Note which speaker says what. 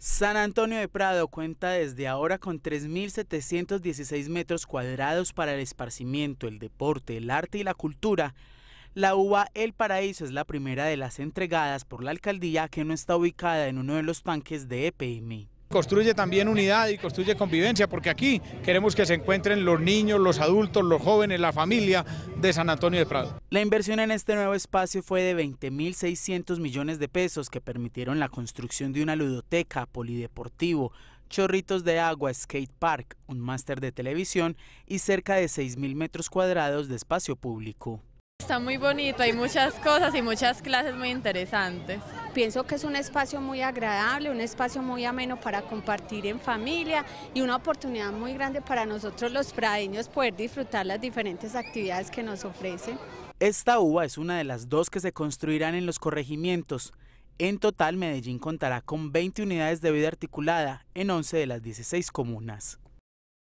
Speaker 1: San Antonio de Prado cuenta desde ahora con 3.716 metros cuadrados para el esparcimiento, el deporte, el arte y la cultura. La uva El Paraíso es la primera de las entregadas por la alcaldía que no está ubicada en uno de los tanques de EPM. Construye también
Speaker 2: unidad y construye convivencia, porque aquí queremos que se encuentren los niños, los adultos, los jóvenes, la familia de San Antonio
Speaker 1: de Prado. La inversión en este nuevo espacio fue de 20.600 millones de pesos que permitieron la construcción de una ludoteca, polideportivo, chorritos de agua, skate park, un máster de televisión y cerca de 6.000 metros cuadrados de espacio público
Speaker 3: está muy bonito, hay muchas cosas y muchas clases muy interesantes. Pienso que es un espacio muy agradable, un espacio muy ameno para compartir en familia y una oportunidad muy grande para nosotros los pradeños poder disfrutar las diferentes actividades que nos ofrecen.
Speaker 1: Esta uva es una de las dos que se construirán en los corregimientos. En total, Medellín contará con 20 unidades de vida articulada en 11 de las 16 comunas.